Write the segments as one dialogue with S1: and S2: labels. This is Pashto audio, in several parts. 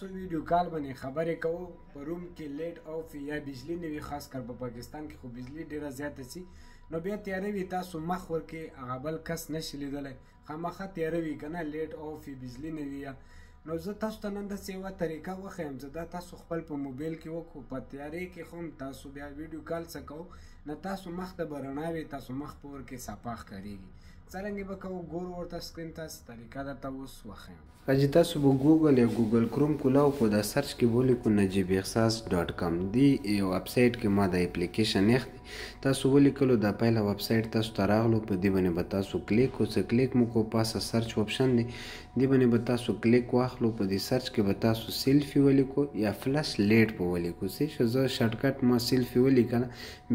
S1: تاسو ویډیو کال باندې خبرې کوو په روم کې لیټ او یا بجلی نه وي خاص کر په پاکستان کې خو بجلی ډیره زیاته سي نو بیا تیارې وي تاسو مخ ورکې هغه بل کس نشي لیدلی خامخا تیاره وي که نه لیټ اوف یې بجلی نه وي نو زه تاسو ته نن داسې یوه طریقه وښیم زه دا تاسو خپل په موبایل کې وکړو په تیارې کې خو تاسو بیا ویډیو کال څه کوو نه تاسو مخ ته به رڼا وي تاسو مخ په ورکې سپا ښکارېږي څرنګه به کو ګور ورته سکرین تاسو طریقه درته اوس وخیم که تاسو به ګوګل یا ګوګل کروم کولاو په دا سرچ کې ولیکو نجیب احساس ډاټ کام دی یو ویب سایټ کې ما دا اپلیکیشن یخ تاسو ولیکلو دا پهله ویب سایټ تاسو ته راغلو په دې باندې به تاسو کلیک وڅ کلیک مو کو پاسه سرچ آپشن دی دې باندې به تاسو کلیک واخلو په دې سرچ کې به تاسو سیلفي ولیکو یا فلش لیټ په ولیکو چې زه شارټ کټ ما سیلفي ولیکل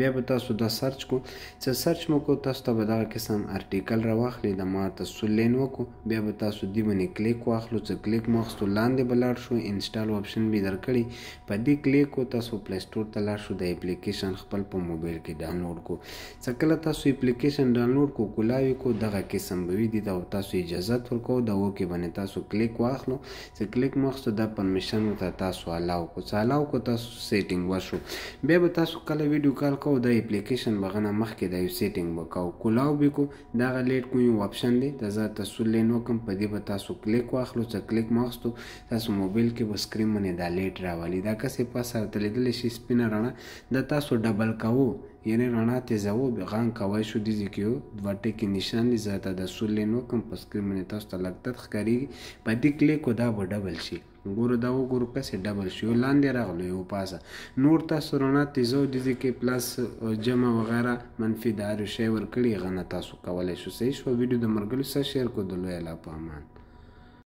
S1: بیا به تاسو دا سرچ کو چې سرچ مو کو تاسو ته به دا قسم آرټیکل راواخلئ د ما تسو لین وکړو بیا به تاسو دې باندې کلیک واخلو چې کلیک مو اخستو لاندې به لاړ شو انسټال آپشن به درکړي په دې کلیک کو تاسو پلی سټور ته لاړ شو د اپلیکیشن خپل په موبایل کې ډاونلوډ کو چې کله تاسو اپلیکیشن ډاونلوډ کو کولاوي کو دغه قسم به وي د تاسو اجازه ورکو د وکې باندې تاسو کلیک واخلو چې کلیک مو اخستو د پرمیشن ته تاسو الاو کو چې الاو کو تاسو سیټینګ وشو بیا به تاسو کله ویډیو کال کو د اپلیکیشن بغنه مخکې د یو سیټینګ وکاو کولاو به کو دغه لید کوم یو آپشن دی دا زه تاسو لین وکم په دې به تاسو کلیک واخلو چې کلیک ماخستو تاسو موبایل کې به سکرین باندې دا لید راولي دا که څه په سره تلیدل شي سپینه رڼا دا تاسو ډبل کوو یعنی رڼا تیزو غان کوای شو دي کیو دوټه کې نشان دي زیاته د سولې نو کم پسکرین باندې تاسو ته لګتت ښکاریږي په دې کلیک دا به ډبل شي ګورو دا وګورو کسې ډبل شو لاندې راغلو یو پاسه نور تاسو رڼا تیزو د دې کې پلس جمع وغیره منفي د هر شی ورکړي غنه تاسو کولی شو صحیح شو ویډیو د مرګلو سره شیر کو د لوی لا په امان